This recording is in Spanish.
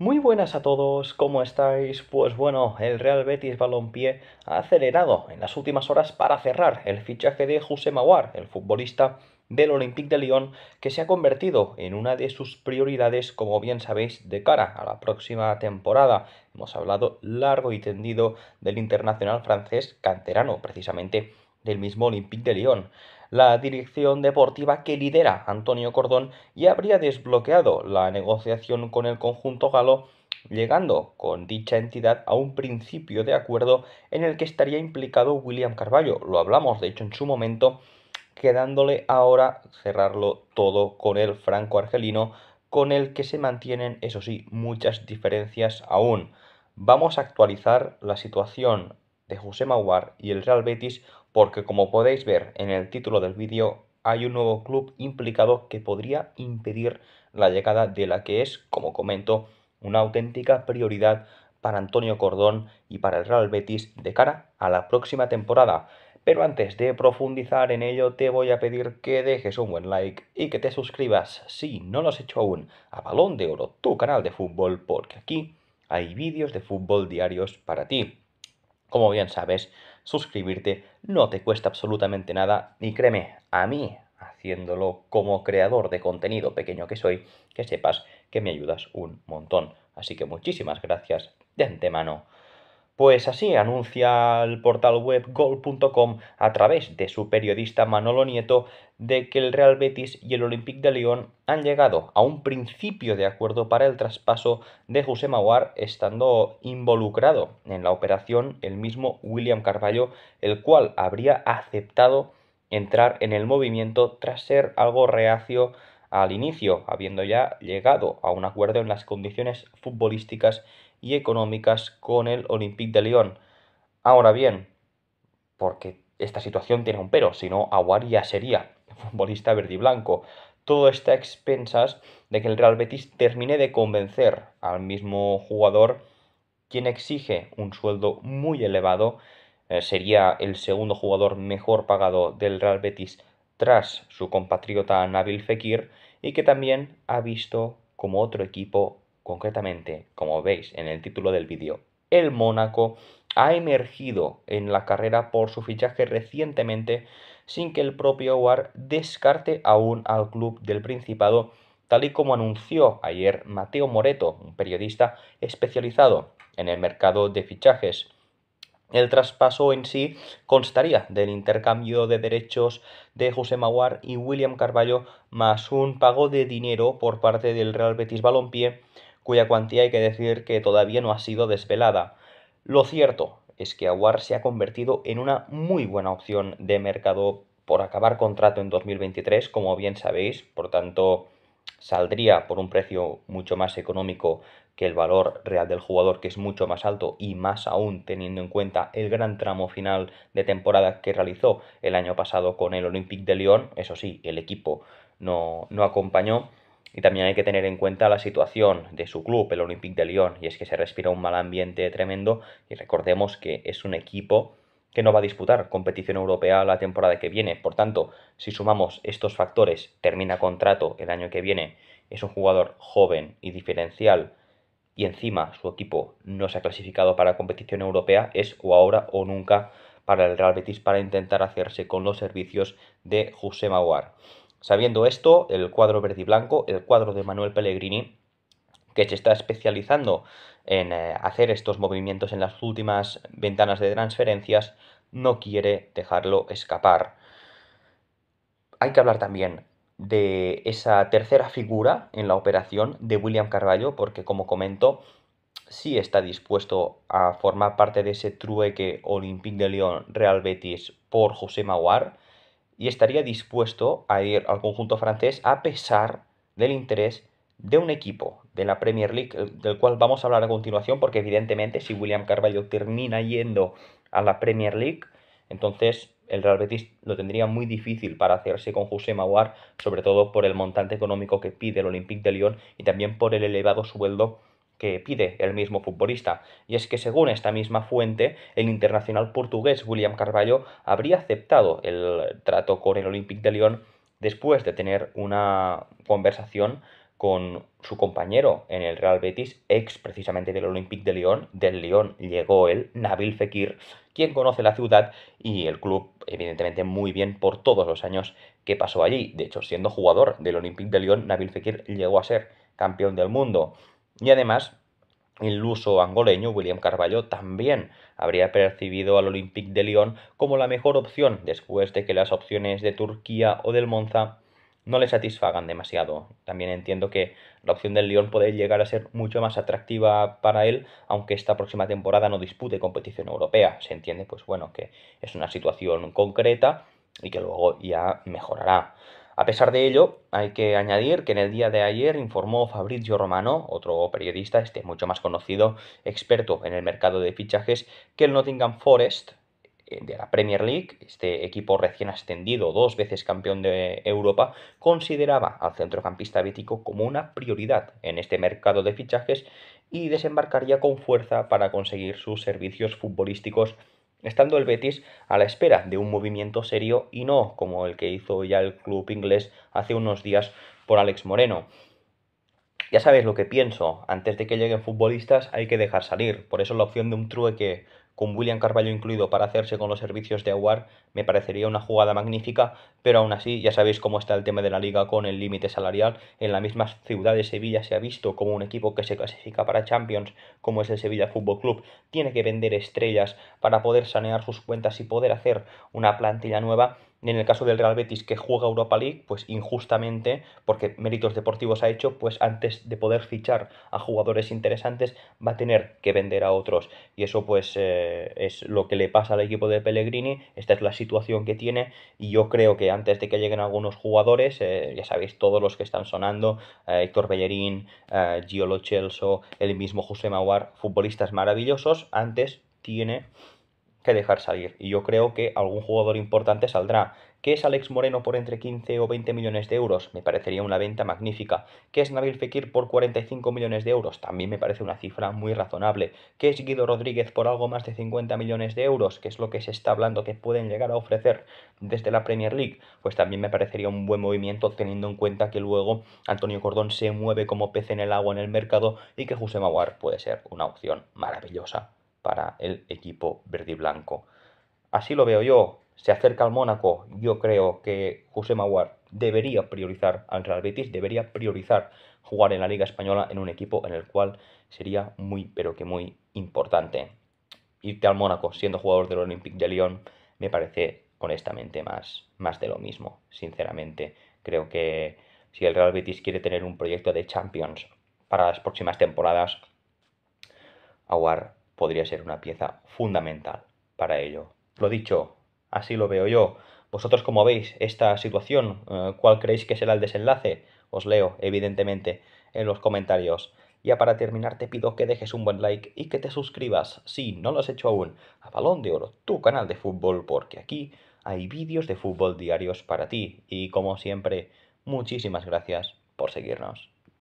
Muy buenas a todos, ¿cómo estáis? Pues bueno, el Real Betis Balompié ha acelerado en las últimas horas para cerrar el fichaje de José Maguar, el futbolista del Olympique de Lyon, que se ha convertido en una de sus prioridades, como bien sabéis, de cara a la próxima temporada. Hemos hablado largo y tendido del internacional francés canterano, precisamente del mismo Olympique de Lyon, la dirección deportiva que lidera Antonio Cordón y habría desbloqueado la negociación con el conjunto galo llegando con dicha entidad a un principio de acuerdo en el que estaría implicado William Carballo. Lo hablamos, de hecho, en su momento, quedándole ahora cerrarlo todo con el franco-argelino, con el que se mantienen, eso sí, muchas diferencias aún. Vamos a actualizar la situación de José Mauar y el Real Betis porque como podéis ver en el título del vídeo hay un nuevo club implicado que podría impedir la llegada de la que es, como comento, una auténtica prioridad para Antonio Cordón y para el Real Betis de cara a la próxima temporada. Pero antes de profundizar en ello, te voy a pedir que dejes un buen like y que te suscribas, si no lo has hecho aún, a Balón de Oro, tu canal de fútbol, porque aquí hay vídeos de fútbol diarios para ti. Como bien sabes, suscribirte no te cuesta absolutamente nada y créeme, a mí, haciéndolo como creador de contenido pequeño que soy, que sepas que me ayudas un montón. Así que muchísimas gracias de antemano. Pues así anuncia el portal web gol.com a través de su periodista Manolo Nieto de que el Real Betis y el Olympique de Lyon han llegado a un principio de acuerdo para el traspaso de José Maguar, estando involucrado en la operación el mismo William Carballo, el cual habría aceptado entrar en el movimiento tras ser algo reacio al inicio, habiendo ya llegado a un acuerdo en las condiciones futbolísticas y económicas con el Olympique de Lyon. Ahora bien, porque esta situación tiene un pero, si no, Aguar ya sería futbolista verde y blanco. Todo está a expensas de que el Real Betis termine de convencer al mismo jugador quien exige un sueldo muy elevado. Eh, sería el segundo jugador mejor pagado del Real Betis tras su compatriota Nabil Fekir y que también ha visto como otro equipo concretamente, como veis en el título del vídeo, el Mónaco ha emergido en la carrera por su fichaje recientemente sin que el propio War descarte aún al club del Principado, tal y como anunció ayer Mateo Moreto, un periodista especializado en el mercado de fichajes. El traspaso en sí constaría del intercambio de derechos de José Maguar y William Carballo, más un pago de dinero por parte del Real Betis Balompié cuya cuantía hay que decir que todavía no ha sido desvelada. Lo cierto es que Aguar se ha convertido en una muy buena opción de mercado por acabar contrato en 2023, como bien sabéis, por tanto saldría por un precio mucho más económico que el valor real del jugador, que es mucho más alto y más aún teniendo en cuenta el gran tramo final de temporada que realizó el año pasado con el Olympique de Lyon. Eso sí, el equipo no, no acompañó. Y también hay que tener en cuenta la situación de su club, el Olympique de Lyon, y es que se respira un mal ambiente tremendo y recordemos que es un equipo que no va a disputar competición europea la temporada que viene. Por tanto, si sumamos estos factores, termina contrato el año que viene, es un jugador joven y diferencial y encima su equipo no se ha clasificado para competición europea, es o ahora o nunca para el Real Betis para intentar hacerse con los servicios de José Maguar. Sabiendo esto, el cuadro verde y blanco, el cuadro de Manuel Pellegrini, que se está especializando en eh, hacer estos movimientos en las últimas ventanas de transferencias, no quiere dejarlo escapar. Hay que hablar también de esa tercera figura en la operación de William Carballo, porque como comento, sí está dispuesto a formar parte de ese trueque Olympique de Lyon Real Betis por José Maguar y estaría dispuesto a ir al conjunto francés a pesar del interés de un equipo de la Premier League, del cual vamos a hablar a continuación, porque evidentemente si William Carvalho termina yendo a la Premier League, entonces el Real Betis lo tendría muy difícil para hacerse con José Mauar, sobre todo por el montante económico que pide el Olympique de Lyon y también por el elevado sueldo que pide el mismo futbolista. Y es que según esta misma fuente, el internacional portugués William Carvalho habría aceptado el trato con el Olympique de Lyon después de tener una conversación con su compañero en el Real Betis, ex precisamente del Olympique de Lyon, del Lyon llegó él, Nabil Fekir, quien conoce la ciudad y el club evidentemente muy bien por todos los años que pasó allí. De hecho, siendo jugador del Olympique de Lyon, Nabil Fekir llegó a ser campeón del mundo. Y además, el luso angoleño William Carballo también habría percibido al Olympique de Lyon como la mejor opción después de que las opciones de Turquía o del Monza no le satisfagan demasiado. También entiendo que la opción del Lyon puede llegar a ser mucho más atractiva para él, aunque esta próxima temporada no dispute competición europea. Se entiende, pues bueno, que es una situación concreta y que luego ya mejorará. A pesar de ello, hay que añadir que en el día de ayer informó Fabrizio Romano, otro periodista, este mucho más conocido, experto en el mercado de fichajes, que el Nottingham Forest eh, de la Premier League, este equipo recién ascendido, dos veces campeón de Europa, consideraba al centrocampista bético como una prioridad en este mercado de fichajes y desembarcaría con fuerza para conseguir sus servicios futbolísticos estando el Betis a la espera de un movimiento serio y no como el que hizo ya el club inglés hace unos días por Alex Moreno. Ya sabéis lo que pienso, antes de que lleguen futbolistas hay que dejar salir, por eso la opción de un trueque con William Carballo incluido para hacerse con los servicios de Aguar, me parecería una jugada magnífica, pero aún así ya sabéis cómo está el tema de la liga con el límite salarial. En la misma ciudad de Sevilla se ha visto como un equipo que se clasifica para Champions, como es el Sevilla Fútbol Club, tiene que vender estrellas para poder sanear sus cuentas y poder hacer una plantilla nueva en el caso del Real Betis que juega Europa League, pues injustamente, porque méritos deportivos ha hecho, pues antes de poder fichar a jugadores interesantes va a tener que vender a otros. Y eso pues eh, es lo que le pasa al equipo de Pellegrini, esta es la situación que tiene y yo creo que antes de que lleguen algunos jugadores, eh, ya sabéis todos los que están sonando, eh, Héctor Bellerín, Giolo Celso, el mismo José Mauar, futbolistas maravillosos, antes tiene que dejar salir. Y yo creo que algún jugador importante saldrá. ¿Qué es Alex Moreno por entre 15 o 20 millones de euros? Me parecería una venta magnífica. ¿Qué es Nabil Fekir por 45 millones de euros? También me parece una cifra muy razonable. ¿Qué es Guido Rodríguez por algo más de 50 millones de euros? Que es lo que se está hablando que pueden llegar a ofrecer desde la Premier League. Pues también me parecería un buen movimiento teniendo en cuenta que luego Antonio Cordón se mueve como pez en el agua en el mercado y que José Maguar puede ser una opción maravillosa para el equipo verde blanco. Así lo veo yo. Se acerca al Mónaco. Yo creo que José Maguar debería priorizar al Real Betis, debería priorizar jugar en la Liga Española en un equipo en el cual sería muy, pero que muy importante. Irte al Mónaco siendo jugador del Olympique de Lyon me parece honestamente más, más de lo mismo, sinceramente. Creo que si el Real Betis quiere tener un proyecto de Champions para las próximas temporadas, Aguar podría ser una pieza fundamental para ello. Lo dicho, así lo veo yo. ¿Vosotros cómo veis esta situación? Eh, ¿Cuál creéis que será el desenlace? Os leo, evidentemente, en los comentarios. Ya para terminar te pido que dejes un buen like y que te suscribas, si no lo has hecho aún, a Balón de Oro, tu canal de fútbol, porque aquí hay vídeos de fútbol diarios para ti. Y como siempre, muchísimas gracias por seguirnos.